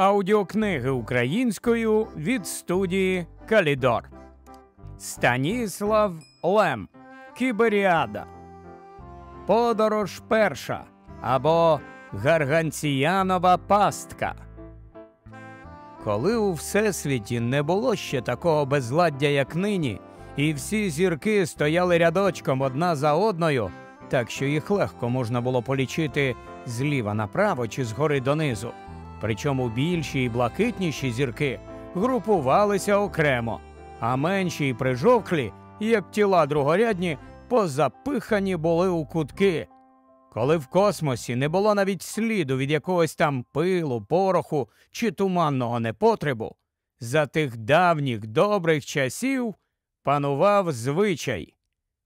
аудіокниги українською від студії Калідор Станіслав Лем Кіберіада. Подорож перша або Гарганціянова пастка. Коли у всесвіті не було ще такого безладдя, як нині, і всі зірки стояли рядочком одна за одною, так що їх легко можна було полічити зліва направо чи згори донизу. Причому більші і блакитніші зірки групувалися окремо, а менші і прижовклі, як тіла другорядні, позапихані були у кутки. Коли в космосі не було навіть сліду від якогось там пилу, пороху чи туманного непотребу, за тих давніх добрих часів панував звичай.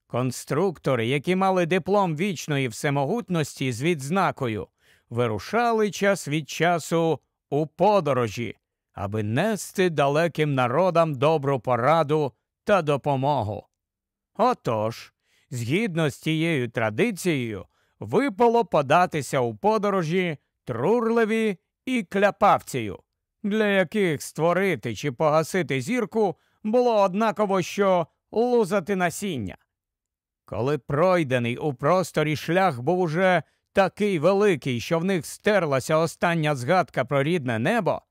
Конструктори, які мали диплом вічної всемогутності з відзнакою, вирушали час від часу у подорожі, аби нести далеким народам добру пораду та допомогу. Отож, згідно з тією традицією, випало податися у подорожі Трурливі і кляпавцію, для яких створити чи погасити зірку було однаково, що лузати насіння. Коли пройдений у просторі шлях був уже такий великий, що в них стерлася остання згадка про рідне небо,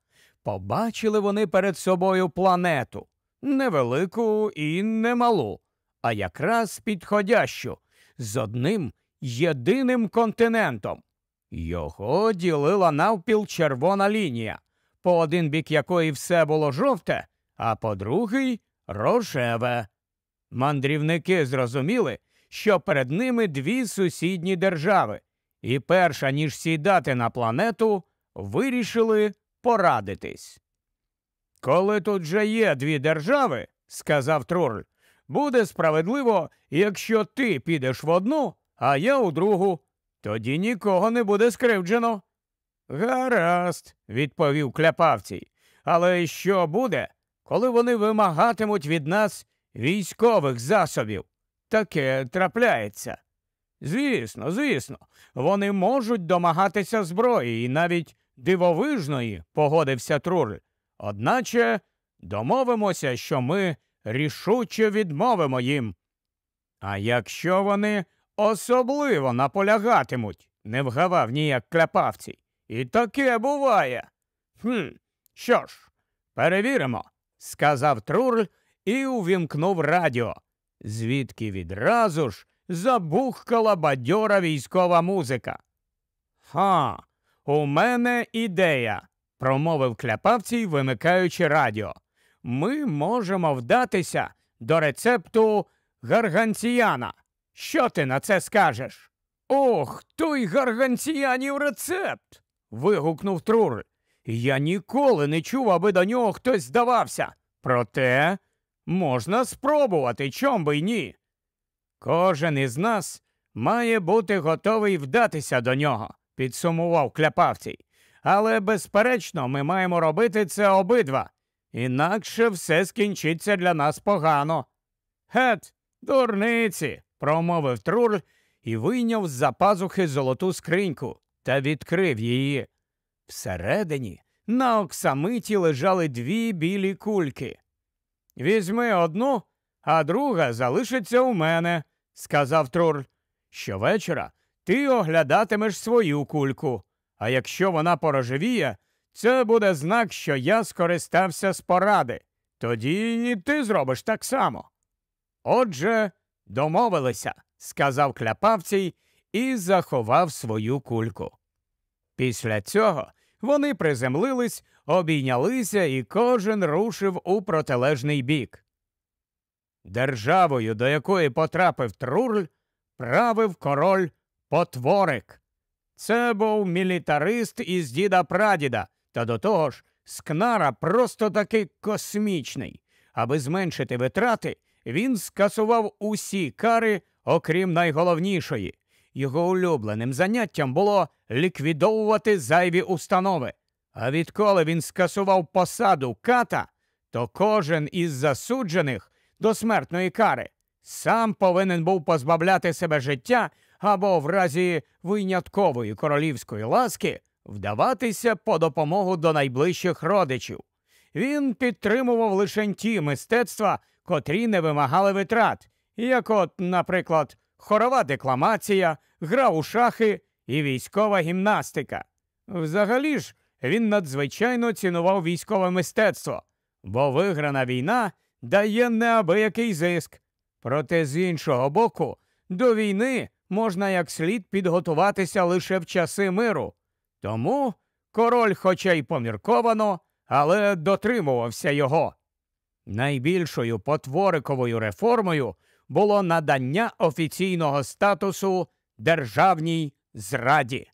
побачили вони перед собою планету невелику і немалу, а якраз підходящу з одним єдиним континентом. Його ділила навпіл червона лінія, по один бік якої все було жовте, а по другий рожеве. Мандрівники зрозуміли, що перед ними дві сусідні держави, і, перша ніж сідати на планету, вирішили порадитись. Коли тут же є дві держави, сказав Трурль, буде справедливо, якщо ти підеш в одну, а я у другу, тоді нікого не буде скривджено. Гаразд, відповів кляпавцій. Але що буде, коли вони вимагатимуть від нас військових засобів? Таке трапляється. Звісно, звісно, вони можуть домагатися зброї і навіть дивовижної, погодився Труль. Одначе домовимося, що ми рішуче відмовимо їм. А якщо вони особливо наполягатимуть, не вгавав ніяк кляпавці. І таке буває. «Хм, Що ж, перевіримо, сказав Труль і увімкнув радіо, звідки відразу ж забухкала бадьора військова музика. Ха, у мене ідея, промовив кляпавцій, вимикаючи радіо. Ми можемо вдатися до рецепту гарганціяна. Що ти на це скажеш? Ох, той гарганціянів рецепт. вигукнув Трур. Я ніколи не чув, аби до нього хтось здавався. Проте можна спробувати, чом би й ні. Кожен із нас має бути готовий вдатися до нього, підсумував кляпавцій. Але, безперечно, ми маємо робити це обидва, інакше все скінчиться для нас погано. Гет, дурниці, промовив Труль і вийняв з за пазухи золоту скриньку та відкрив її. Всередині на оксамиті лежали дві білі кульки. Візьми одну, а друга залишиться у мене, сказав Троль. Щовечора ти оглядатимеш свою кульку, а якщо вона порожевіє, це буде знак, що я скористався з поради. Тоді і ти зробиш так само. Отже, домовилися, сказав кляпавцій і заховав свою кульку. Після цього вони приземлились, обійнялися, і кожен рушив у протилежний бік. Державою, до якої потрапив Трурль, правив король Потворик. Це був мілітарист із діда Прадіда, та до того ж, скнара просто таки космічний. Аби зменшити витрати, він скасував усі кари, окрім найголовнішої. Його улюбленим заняттям було ліквідовувати зайві установи. А відколи він скасував посаду ката, то кожен із засуджених до смертної кари, сам повинен був позбавляти себе життя або в разі виняткової королівської ласки вдаватися по допомогу до найближчих родичів. Він підтримував лише ті мистецтва, котрі не вимагали витрат, як, от, наприклад, хорова декламація, гра у шахи і військова гімнастика. Взагалі ж він надзвичайно цінував військове мистецтво, бо виграна війна дає неабиякий зиск. Проте з іншого боку, до війни можна як слід підготуватися лише в часи миру. Тому король, хоча й помірковано, але дотримувався його. Найбільшою потвориковою реформою було надання офіційного статусу державній зраді.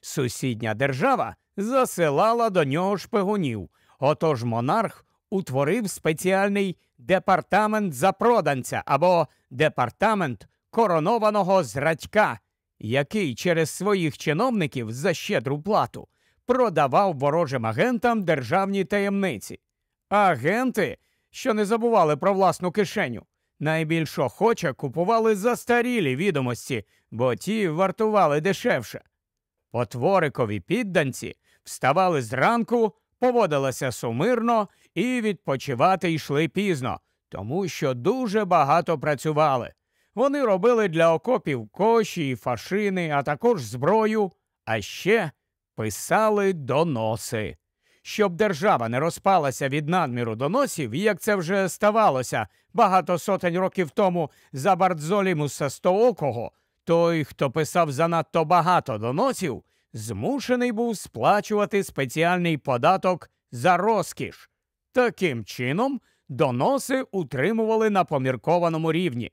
Сусідня держава засилала до нього шпигунів, отож монарх утворив спеціальний департамент запроданця або департамент коронованого зрадька, який через своїх чиновників за щедру плату продавав ворожим агентам державні таємниці. Агенти, що не забували про власну кишеню, найбільш охоче купували застарілі відомості, бо ті вартували дешевше. Потворикові підданці вставали зранку, поводилися сумирно і відпочивати йшли пізно, тому що дуже багато працювали. Вони робили для окопів коші і фашини, а також зброю, а ще писали доноси. Щоб держава не розпалася від надміру доносів, як це вже ставалося багато сотень років тому за Бардзолімуса Стоокого, той, хто писав занадто багато доносів, змушений був сплачувати спеціальний податок за розкіш. Таким чином, доноси утримували на поміркованому рівні.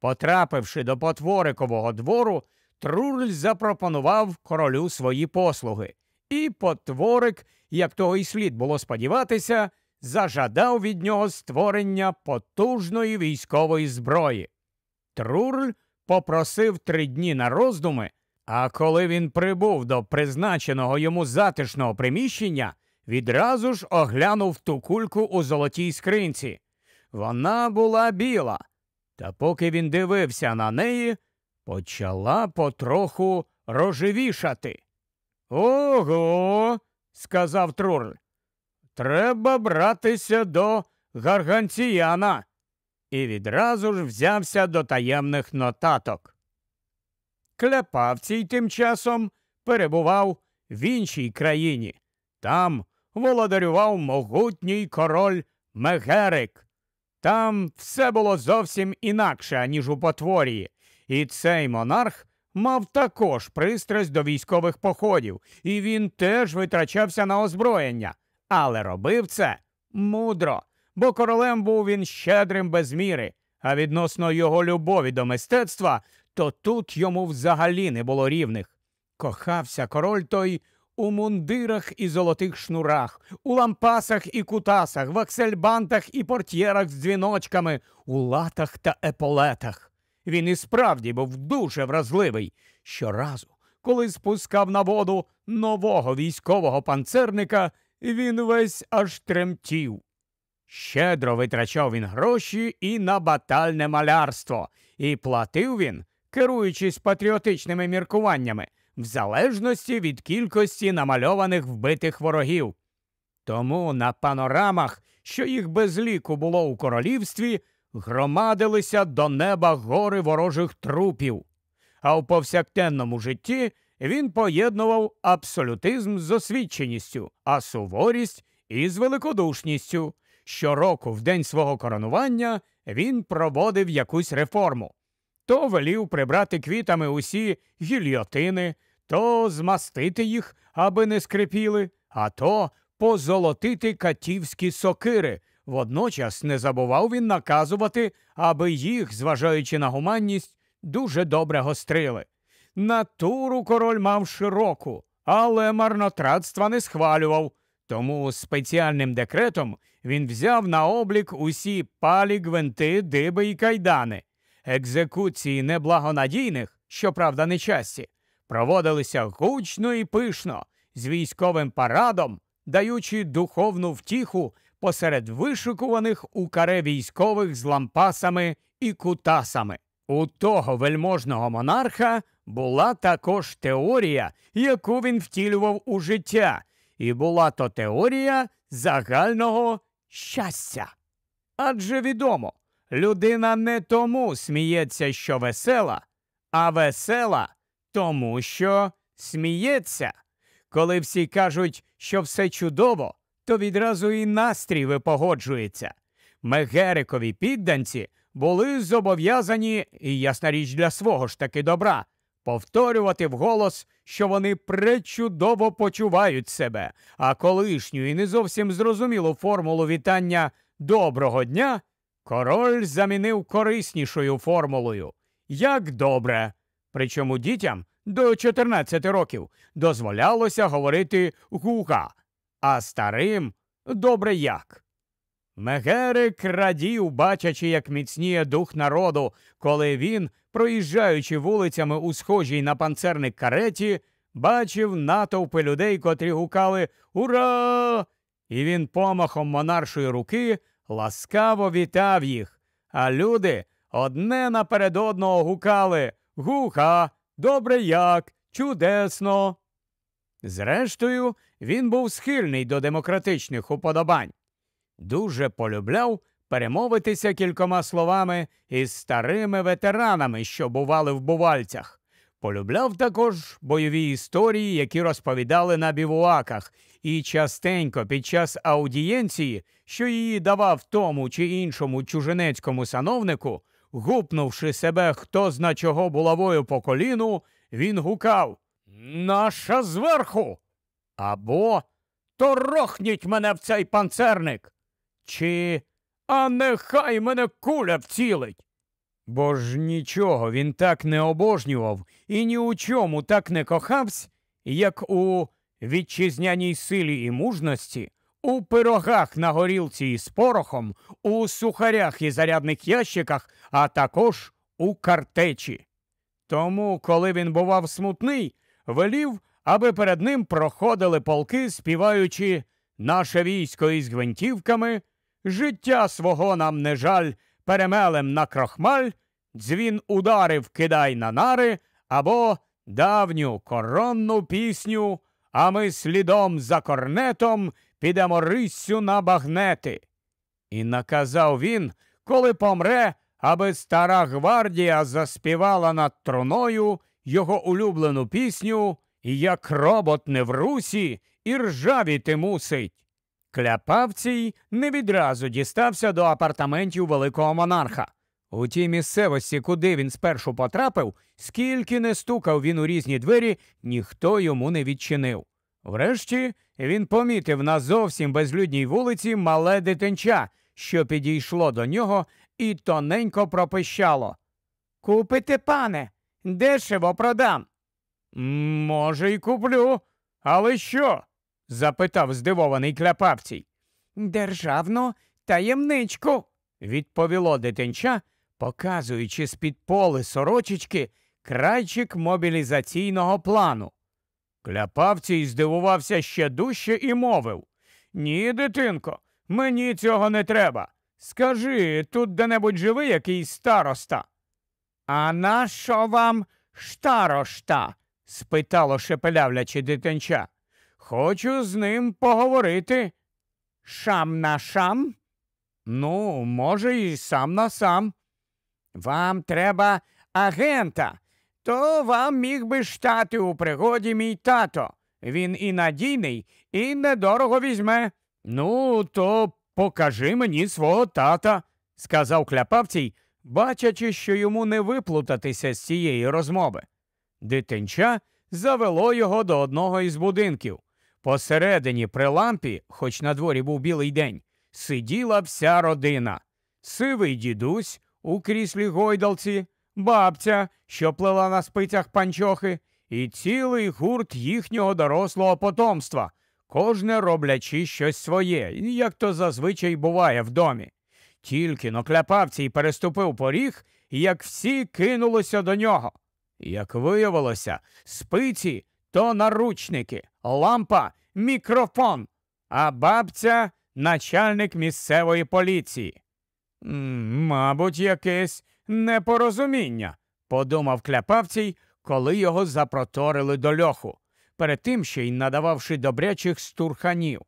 Потрапивши до потворикового двору, Труль запропонував королю свої послуги, і потворик, як того й слід було сподіватися, зажадав від нього створення потужної військової зброї. Труль попросив три дні на роздуми, а коли він прибув до призначеного йому затишного приміщення, Відразу ж оглянув ту кульку у золотій скринці. Вона була біла, та поки він дивився на неї, почала потроху рожевішати. Ого, сказав Трурль, треба братися до гарганціяна. І відразу ж взявся до таємних нотаток. Кляпавцій тим часом перебував в іншій країні. Там володарював могутній король Мегерик. Там все було зовсім інакше, ніж у потворії, і цей монарх мав також пристрасть до військових походів, і він теж витрачався на озброєння, але робив це мудро, бо королем був він щедрим без міри. А відносно його любові до мистецтва, то тут йому взагалі не було рівних. Кохався король той у мундирах і золотих шнурах, у лампасах і кутасах, в аксельбантах і портьєрах з дзвіночками, у латах та еполетах. Він і справді був дуже вразливий. Щоразу, коли спускав на воду нового військового панцерника, він весь аж тремтів. Щедро витрачав він гроші і на батальне малярство, і платив він, керуючись патріотичними міркуваннями в залежності від кількості намальованих вбитих ворогів. Тому на панорамах, що їх без ліку було у королівстві, громадилися до неба гори ворожих трупів, а у повсякденному житті він поєднував абсолютизм з освіченістю, а суворість із великодушністю. Щороку, в день свого коронування, він проводив якусь реформу. То велів прибрати квітами усі гільйотини, то змастити їх, аби не скрипіли, а то позолотити катівські сокири. Водночас не забував він наказувати, аби їх, зважаючи на гуманність, дуже добре гострили. Натуру король мав широку, але марнотратства не схвалював. Тому спеціальним декретом він взяв на облік усі палі, гвинти, диби і кайдани. Екзекуції неблагонадійних, щоправда, нечасті, проводилися гучно і пишно з військовим парадом, даючи духовну втіху посеред вишикуваних у каре військових з лампасами і кутасами. У того вельможного монарха була також теорія, яку він втілював у життя, і була то теорія загального щастя. Адже відомо, людина не тому сміється, що весела, а весела тому що сміється. Коли всі кажуть, що все чудово, то відразу і настрій випогоджується. Мегерикові підданці були зобов'язані, і ясна річ для свого ж таки добра, повторювати вголос, що вони пречудово почувають себе, а колишню і не зовсім зрозумілу формулу вітання доброго дня король замінив кориснішою формулою. Як добре! Причому дітям до 14 років дозволялося говорити гуга, а старим добре як. Мегерик радів, бачачи, як міцніє дух народу, коли він, проїжджаючи вулицями у схожій на панцерник кареті, бачив натовпи людей, котрі гукали Ура! І він помахом монаршої руки ласкаво вітав їх. А люди одне наперед одного гукали Гуха, добре як, чудесно. Зрештою, він був схильний до демократичних уподобань. Дуже полюбляв перемовитися кількома словами із старими ветеранами, що бували в бувальцях. Полюбляв також бойові історії, які розповідали на бівуаках, і частенько під час аудієнції, що її давав тому чи іншому чужинецькому сановнику, гупнувши себе хто зна чого булавою по коліну, він гукав Наша зверху! Або торохніть мене в цей панцерник! Чи а нехай мене куля вцілить! Бо ж нічого він так не обожнював і ні у чому так не кохавсь, як у вітчизняній силі і мужності, у пирогах на горілці із порохом, у сухарях і зарядних ящиках, а також у картечі. Тому, коли він бував смутний, велів, аби перед ним проходили полки, співаючи наше військо із гвинтівками, життя свого нам не жаль, перемелем на крохмаль, дзвін ударив кидай на нари або давню коронну пісню, а ми слідом за корнетом підемо риссю на багнети. І наказав він, коли помре, аби стара гвардія заспівала над труною його улюблену пісню, як робот не в русі і ржавіти мусить. Кляпавцій не відразу дістався до апартаментів великого монарха. У тій місцевості, куди він спершу потрапив, скільки не стукав він у різні двері, ніхто йому не відчинив. Врешті він помітив на зовсім безлюдній вулиці мале дитинча, що підійшло до нього і тоненько пропищало. Купите, пане, дешево продам. Може, й куплю, але що? запитав здивований кляпавцій. Державну таємничку, відповіло дитинча, показуючи з під поли сорочечки крайчик мобілізаційного плану. Кляпавцій здивувався ще дужче і мовив Ні, дитинко, мені цього не треба. Скажи, тут де-небудь живий якийсь староста. А нащо вам штарошта? спитало шепелявлячи, дитинча. Хочу з ним поговорити. Шам на шам? Ну, може, і сам на сам. Вам треба агента, то вам міг би штати у пригоді мій тато. Він і надійний, і недорого візьме. Ну, то покажи мені свого тата, сказав кляпавцій, бачачи, що йому не виплутатися з цієї розмови. Дитинча завело його до одного із будинків. Посередині при лампі, хоч на дворі був білий день, сиділа вся родина. Сивий дідусь у кріслі гойдалці, бабця, що плела на спицях панчохи, і цілий гурт їхнього дорослого потомства, кожне роблячи щось своє, як то зазвичай буває в домі. Тільки кляпавці й переступив поріг, як всі кинулися до нього. Як виявилося, спиці то наручники, лампа, мікрофон, а бабця начальник місцевої поліції. Мабуть, якесь непорозуміння, подумав кляпавцій, коли його запроторили до льоху, перед тим ще й надававши добрячих стурханів.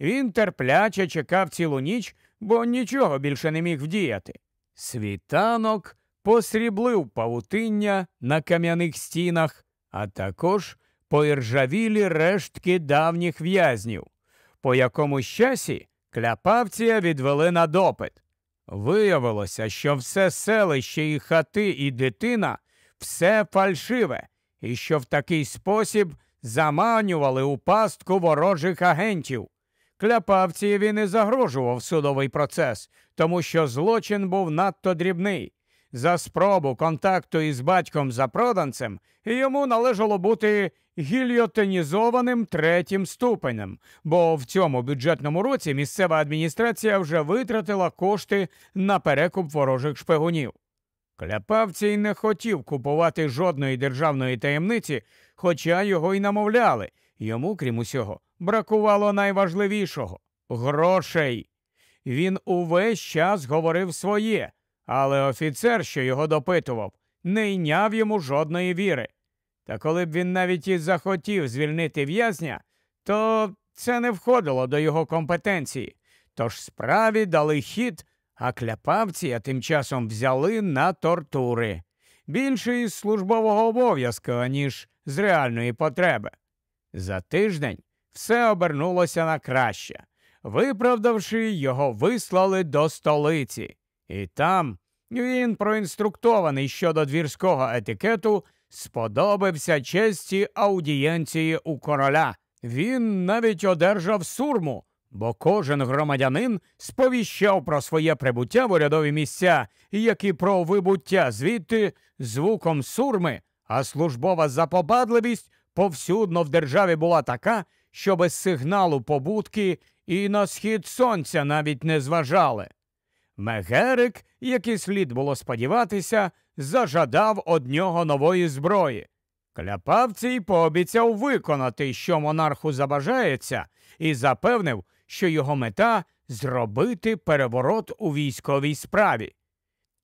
Він терпляче чекав цілу ніч, бо нічого більше не міг вдіяти. Світанок посріблив павутиння на кам'яних стінах, а також поіржавілі рештки давніх в'язнів, по якомусь часі кляпавція відвели на допит. Виявилося, що все селище і хати, і дитина все фальшиве, і що в такий спосіб заманювали у пастку ворожих агентів. Кляпавці він і загрожував судовий процес, тому що злочин був надто дрібний. За спробу контакту із батьком запроданцем йому належало бути гільйотинізованим третім ступенем, бо в цьому бюджетному році місцева адміністрація вже витратила кошти на перекуп ворожих шпигунів. Кляпавцій не хотів купувати жодної державної таємниці, хоча його й намовляли. Йому, крім усього, бракувало найважливішого грошей. Він увесь час говорив своє, але офіцер, що його допитував, не йняв йому жодної віри. Та коли б він навіть і захотів звільнити в'язня, то це не входило до його компетенції. Тож справі дали хід, а кляпавці тим часом взяли на тортури. Більше із службового обов'язку, аніж з реальної потреби. За тиждень все обернулося на краще. Виправдавши, його вислали до столиці, і там він проінструктований щодо двірського етикету сподобався честі аудієнції у короля. Він навіть одержав сурму, бо кожен громадянин сповіщав про своє прибуття в урядові місця, як і про вибуття звідти звуком сурми, а службова запопадливість повсюдно в державі була така, що без сигналу побутки і на схід сонця навіть не зважали. Мегерик, як і слід було сподіватися, зажадав од нього нової зброї. Кляпавці й пообіцяв виконати, що монарху забажається, і запевнив, що його мета зробити переворот у військовій справі.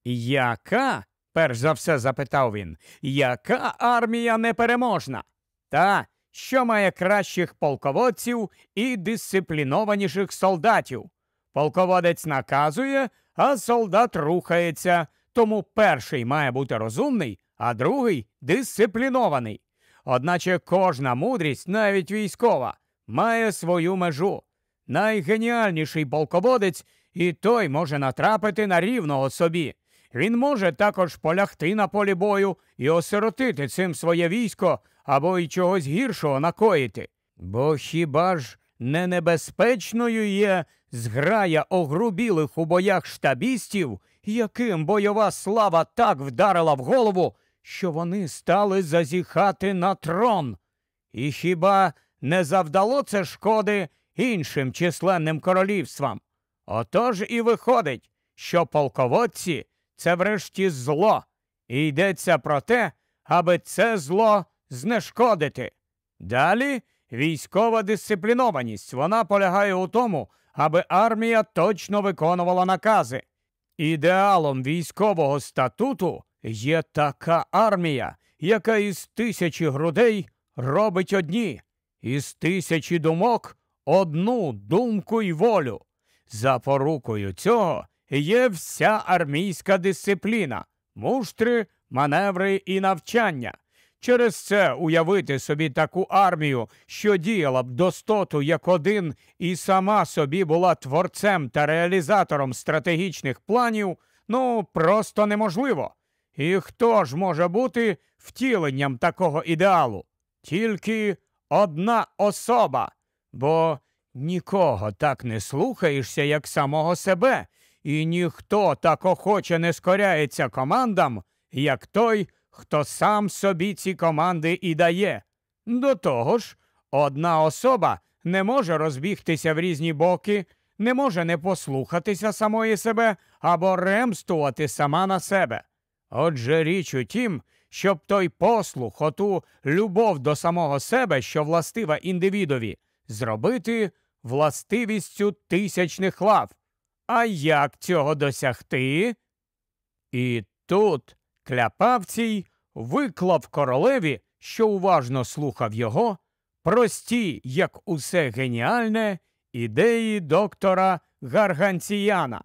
Яка? перш за все запитав він, яка армія непереможна? Та, що має кращих полководців і дисциплінованіших солдатів? Полководець наказує, а солдат рухається, тому перший має бути розумний, а другий дисциплінований. Одначе кожна мудрість, навіть військова, має свою межу. Найгеніальніший полководець і той може натрапити на рівного собі. Він може також полягти на полі бою і осиротити цим своє військо або й чогось гіршого накоїти. Бо хіба ж не небезпечною є зграя огрубілих у боях штабістів? яким бойова слава так вдарила в голову, що вони стали зазіхати на трон. І хіба не завдало це шкоди іншим численним королівствам? Отож і виходить, що полководці це врешті зло, і йдеться про те, аби це зло знешкодити. Далі військова дисциплінованість вона полягає у тому, аби армія точно виконувала накази. Ідеалом військового статуту є така армія, яка із тисячі грудей робить одні, із тисячі думок одну думку й волю. За порукою цього є вся армійська дисципліна, муштри, маневри і навчання. Через це уявити собі таку армію, що діяла б достоту як один і сама собі була творцем та реалізатором стратегічних планів, ну просто неможливо. І хто ж може бути втіленням такого ідеалу? Тільки одна особа, бо нікого так не слухаєшся, як самого себе, і ніхто так охоче не скоряється командам, як той хто сам собі ці команди і дає. До того ж, одна особа не може розбігтися в різні боки, не може не послухатися самої себе або ремствувати сама на себе. Отже, річ у тім, щоб той послух, оту любов до самого себе, що властива індивідові, зробити властивістю тисячних лав. А як цього досягти? І тут Кляпавцій виклав королеві, що уважно слухав його, прості, як усе геніальне, ідеї доктора Гарганціяна.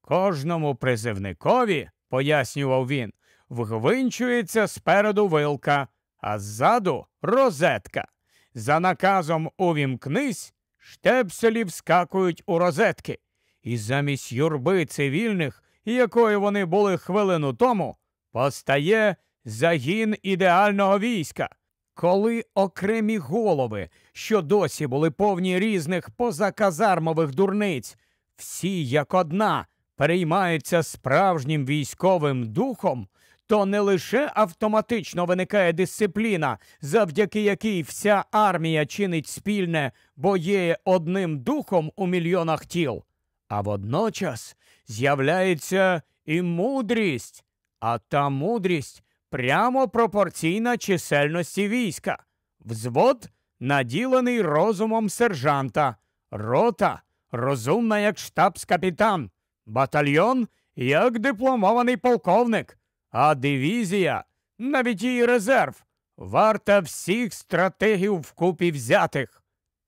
Кожному призивникові, пояснював він, вгвинчується спереду вилка, а ззаду розетка. За наказом увімкнись, штепселі вскакують у розетки, і замість юрби цивільних якою вони були хвилину тому, постає загін ідеального війська. Коли окремі голови, що досі були повні різних позаказармових дурниць, всі як одна переймаються справжнім військовим духом, то не лише автоматично виникає дисципліна, завдяки якій вся армія чинить спільне, бо є одним духом у мільйонах тіл, а водночас з'являється і мудрість, а та мудрість прямо пропорційна чисельності війська, взвод наділений розумом сержанта, рота розумна як штабс-капітан, батальйон як дипломований полковник, а дивізія, навіть її резерв, варта всіх стратегів вкупі взятих.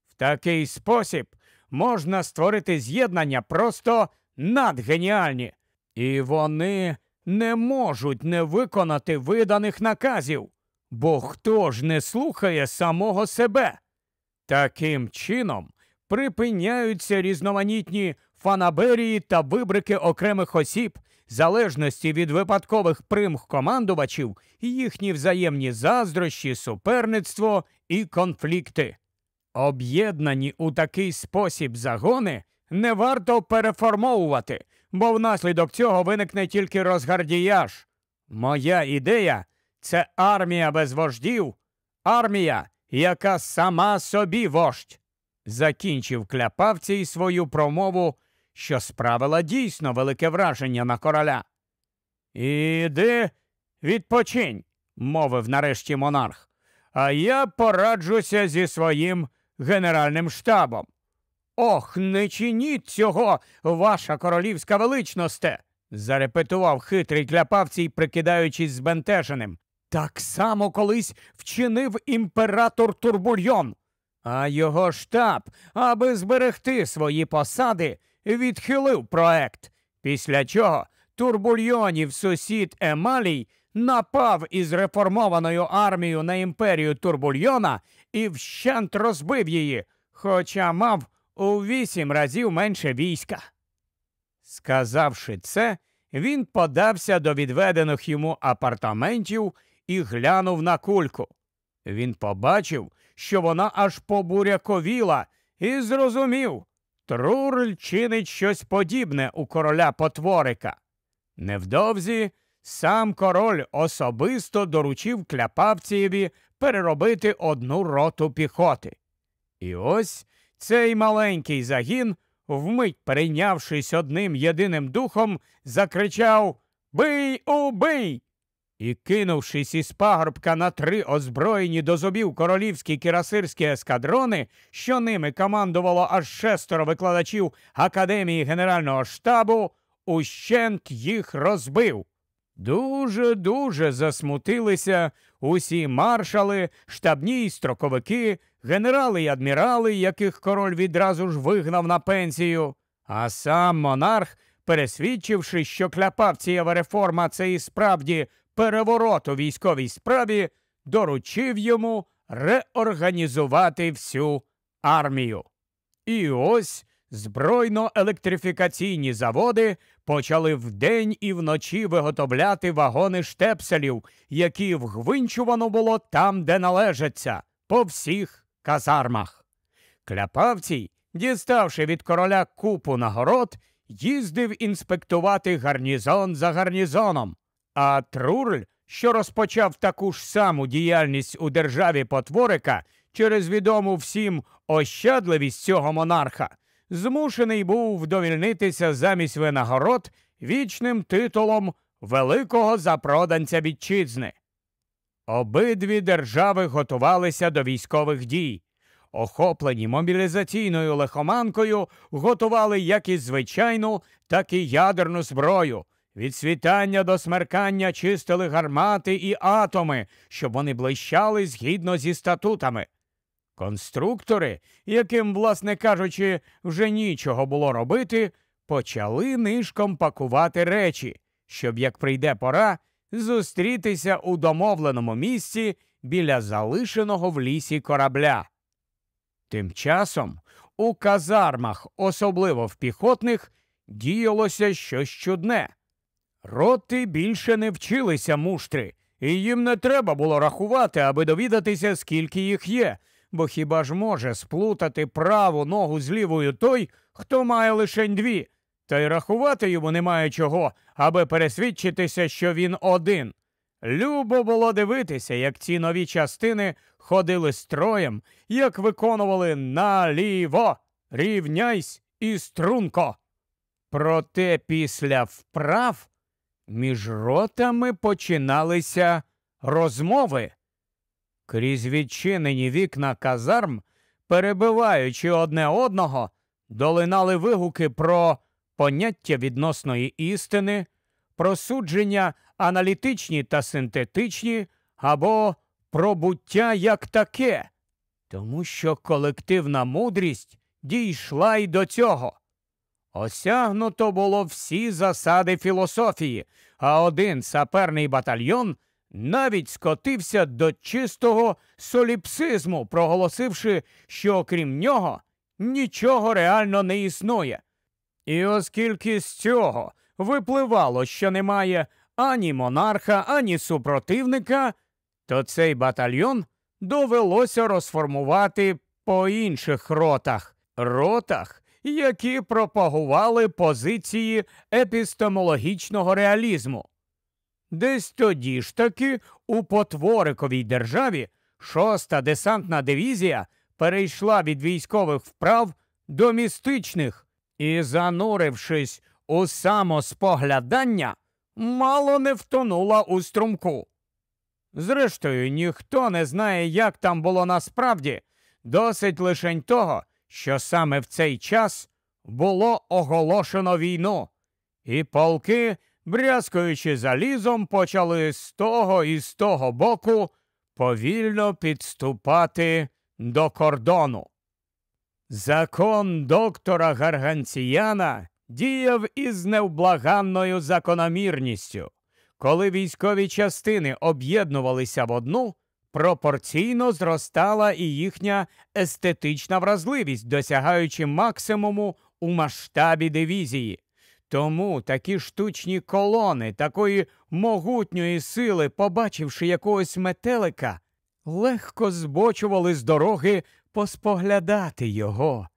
В такий спосіб можна створити з'єднання просто надгеніальні, і вони не можуть не виконати виданих наказів, бо хто ж не слухає самого себе? Таким чином припиняються різноманітні фанаберії та вибрики окремих осіб, залежності від випадкових примх командувачів, їхні взаємні заздрощі, суперництво і конфлікти. Об'єднані у такий спосіб загони не варто переформовувати, бо внаслідок цього виникне тільки розгардіяж. Моя ідея це армія без вождів, армія, яка сама собі вождь. Закінчив кляпавцій свою промову, що справила дійсно велике враження на короля. Іди, відпочинь, мовив нарешті монарх, а я пораджуся зі своїм генеральним штабом. Ох, не чиніть цього, ваша королівська величносте, зарепетував хитрий кляпавці, прикидаючись збентеженим. Так само колись вчинив імператор Турбульйон, а його штаб, аби зберегти свої посади, відхилив проект, після чого турбульйонів сусід Емалій напав із реформованою армією на імперію Турбульйона і вщент розбив її, хоча мав у вісім разів менше війська. Сказавши це, він подався до відведених йому апартаментів і глянув на кульку. Він побачив, що вона аж побуряковіла, і зрозумів Трурль чинить щось подібне у короля потворика. Невдовзі сам король особисто доручив Кляпавцієві переробити одну роту піхоти. І ось цей маленький загін, вмить перейнявшись одним єдиним духом, закричав Бий убий! І, кинувшись із пагорбка на три озброєні до зубів королівські кірасирські ескадрони, що ними командувало аж шестеро викладачів Академії Генерального штабу, ущент їх розбив. Дуже дуже засмутилися усі маршали, штабні й строковики, генерали й адмірали, яких король відразу ж вигнав на пенсію, а сам монарх, пересвідчивши, що кляпавцієва реформа це і справді переворот у військовій справі, доручив йому реорганізувати всю армію. І ось збройно-електрифікаційні заводи почали вдень і вночі виготовляти вагони штепселів, які вгвинчувано було там, де належаться, по всіх казармах. Кляпавцій, діставши від короля купу нагород, їздив інспектувати гарнізон за гарнізоном, а Труль, що розпочав таку ж саму діяльність у державі потворика через відому всім ощадливість цього монарха, змушений був вдовільнитися замість винагород вічним титулом великого запроданця вітчизни. Обидві держави готувалися до військових дій. Охоплені мобілізаційною лихоманкою готували як і звичайну, так і ядерну зброю. Від світання до смеркання чистили гармати і атоми, щоб вони блищали згідно зі статутами. Конструктори, яким, власне кажучи, вже нічого було робити, почали нишком пакувати речі, щоб як прийде пора, зустрітися у домовленому місці біля залишеного в лісі корабля. Тим часом у казармах, особливо в піхотних, діялося щось чудне. Роти більше не вчилися муштри, і їм не треба було рахувати, аби довідатися, скільки їх є, бо хіба ж може сплутати праву ногу з лівою той, хто має лише дві, та й рахувати йому немає чого, аби пересвідчитися, що він один. Любо було дивитися, як ці нові частини ходили строєм, як виконували наліво, рівняйсь і струнко. Проте після вправ між ротами починалися розмови. Крізь відчинені вікна казарм, перебиваючи одне одного, долинали вигуки про поняття відносної істини, просудження аналітичні та синтетичні або пробуття як таке, тому що колективна мудрість дійшла й до цього. Осягнуто було всі засади філософії, а один саперний батальйон навіть скотився до чистого соліпсизму, проголосивши, що окрім нього нічого реально не існує. І оскільки з цього випливало, що немає ані монарха, ані супротивника, то цей батальйон довелося розформувати по інших ротах, ротах, які пропагували позиції епістемологічного реалізму. Десь тоді ж таки у потвориковій державі шоста десантна дивізія перейшла від військових вправ до містичних і, занурившись у самоспоглядання, мало не втонула у струмку. Зрештою, ніхто не знає, як там було насправді, досить лишень того, що саме в цей час було оголошено війну, і полки, брязкуючи залізом, почали з того і з того боку повільно підступати до кордону. Закон доктора Гарганціяна діяв із невблаганною закономірністю. Коли військові частини об'єднувалися в одну, пропорційно зростала і їхня естетична вразливість, досягаючи максимуму у масштабі дивізії. Тому такі штучні колони такої могутньої сили, побачивши якогось метелика, легко збочували з дороги поспоглядати його.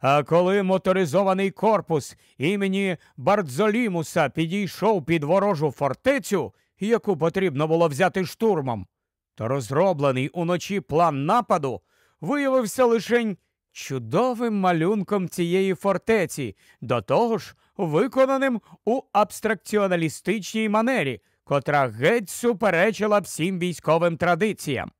А коли моторизований корпус імені Бардзолімуса підійшов під ворожу фортецю, яку потрібно було взяти штурмом, то розроблений уночі план нападу виявився лише чудовим малюнком цієї фортеці, до того ж виконаним у абстракціоналістичній манері, котра геть суперечила всім військовим традиціям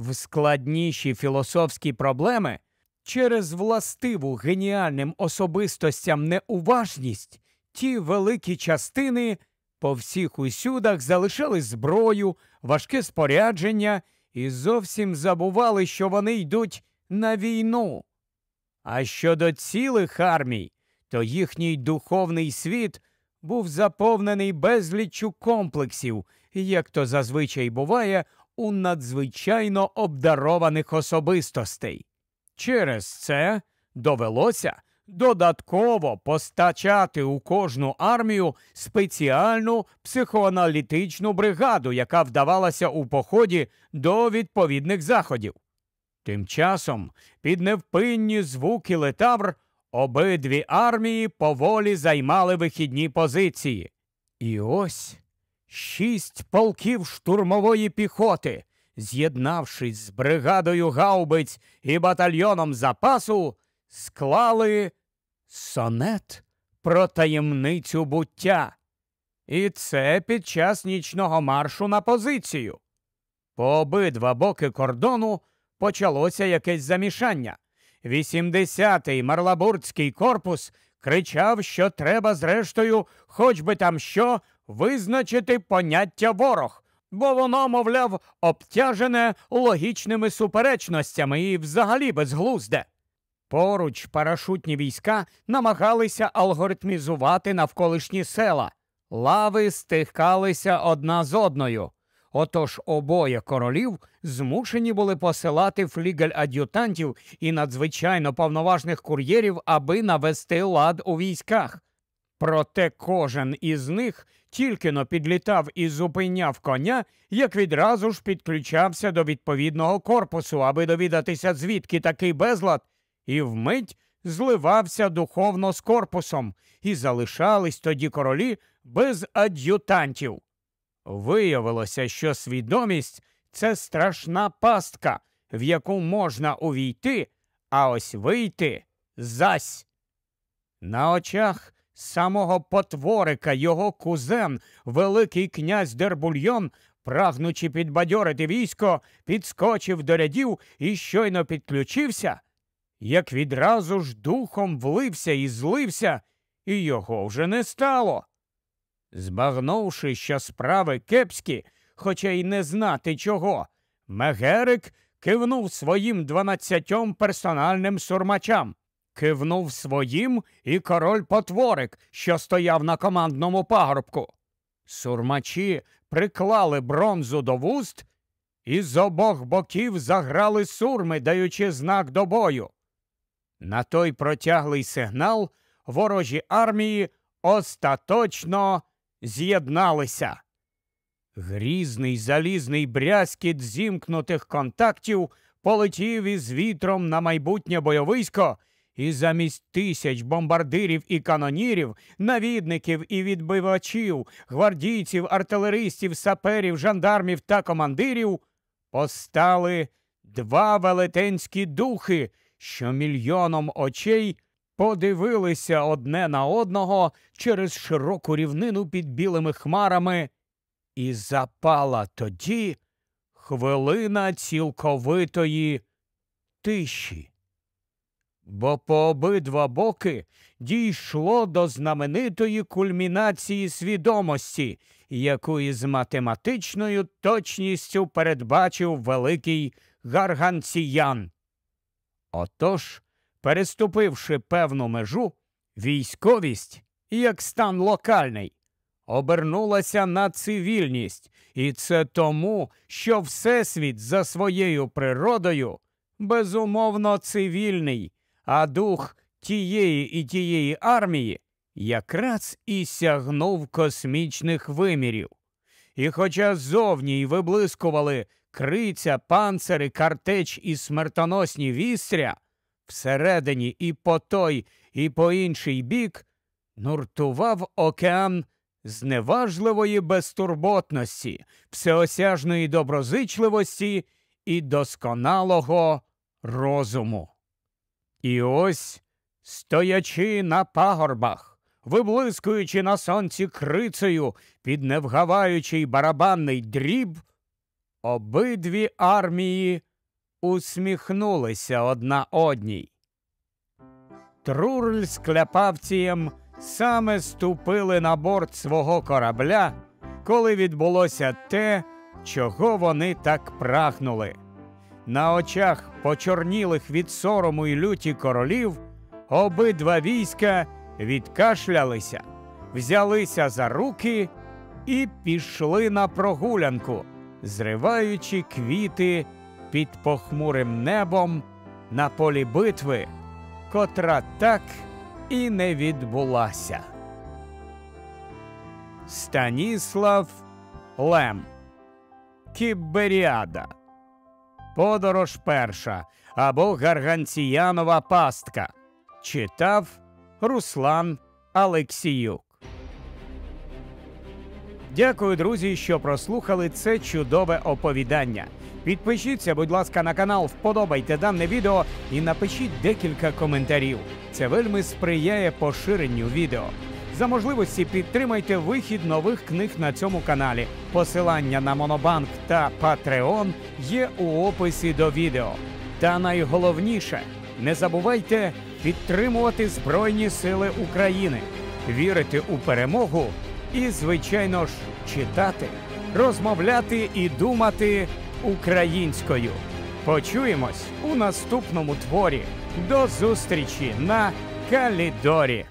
в складніші філософські проблеми через властиву геніальним особистостям неуважність ті великі частини по всіх усюдах залишали зброю, важке спорядження і зовсім забували, що вони йдуть на війну. А щодо цілих армій, то їхній духовний світ був заповнений безліччю комплексів, як то зазвичай буває у надзвичайно обдарованих особистостей. Через це довелося додатково постачати у кожну армію спеціальну психоаналітичну бригаду, яка вдавалася у поході до відповідних заходів. Тим часом під невпинні звуки летавр обидві армії поволі займали вихідні позиції. І ось Шість полків штурмової піхоти, з'єднавшись з бригадою гаубиць і батальйоном запасу, склали сонет про таємницю буття. І це під час нічного маршу на позицію. По обидва боки кордону почалося якесь замішання. 80-й марлабурдський корпус кричав, що треба, зрештою, хоч би там що, визначити поняття ворог, бо воно, мовляв, обтяжене логічними суперечностями і взагалі безглузде. Поруч парашутні війська намагалися алгоритмізувати навколишні села, лави стихалися одна з одною. Отож обоє королів змушені були посилати флігель ад'ютантів і надзвичайно повноважних кур'єрів, аби навести лад у військах. Проте кожен із них тільки но підлітав і зупиняв коня, як відразу ж підключався до відповідного корпусу, аби довідатися, звідки такий безлад, і вмить зливався духовно з корпусом, і залишались тоді королі без ад'ютантів. Виявилося, що свідомість це страшна пастка, в яку можна увійти, а ось вийти зась. На очах Самого потворика його кузен, Великий князь Дербульйон, прагнучи підбадьорити військо, підскочив до рядів і щойно підключився, як відразу ж духом влився і злився, і його вже не стало. Збагнувши, що справи кепські, хоча й не знати чого, Мегерик кивнув своїм дванадцятьом персональним сурмачам. Кивнув своїм і король потворик, що стояв на командному пагорбку. Сурмачі приклали бронзу до вуст і з обох боків заграли сурми, даючи знак до бою. На той протяглий сигнал ворожі армії остаточно з'єдналися. Грізний залізний брязкіт зімкнутих контактів полетів із вітром на майбутнє бойовисько. І замість тисяч бомбардирів і канонірів, навідників і відбивачів, гвардійців, артилеристів, саперів, жандармів та командирів постали два велетенські духи, що мільйоном очей подивилися одне на одного через широку рівнину під білими хмарами, і запала тоді хвилина цілковитої тиші бо по обидва боки дійшло до знаменитої кульмінації свідомості, яку із математичною точністю передбачив великий гарганціян. Отож, переступивши певну межу, військовість, як стан локальний, обернулася на цивільність, і це тому, що Всесвіт за своєю природою безумовно цивільний а дух тієї і тієї армії якраз і сягнув космічних вимірів. І, хоча ззовні й виблискували криця, панцири, картеч і смертоносні вістря, всередині і по той, і по інший бік нуртував океан зневажливої безтурботності, всеосяжної доброзичливості і досконалого розуму. І ось, стоячи на пагорбах, виблискуючи на сонці крицею під невгаваючий барабанний дріб, обидві армії усміхнулися одна одній. Трурль з кляпавцієм саме ступили на борт свого корабля, коли відбулося те, чого вони так прагнули. На очах почорнілих від сорому й люті королів обидва війська відкашлялися, взялися за руки і пішли на прогулянку, зриваючи квіти під похмурим небом на полі битви, котра так і не відбулася. Станіслав Лем Кіберіада Подорож перша або Гарганціянова пастка. Читав Руслан Алексіюк. Дякую, друзі, що прослухали це чудове оповідання. Підпишіться, будь ласка, на канал, вподобайте дане відео і напишіть декілька коментарів. Це вельми сприяє поширенню відео. За можливості підтримайте вихід нових книг на цьому каналі. Посилання на Монобанк та Патреон є у описі до відео. Та найголовніше, не забувайте підтримувати Збройні Сили України, вірити у перемогу і, звичайно ж, читати, розмовляти і думати українською. Почуємось у наступному творі. До зустрічі на Калідорі.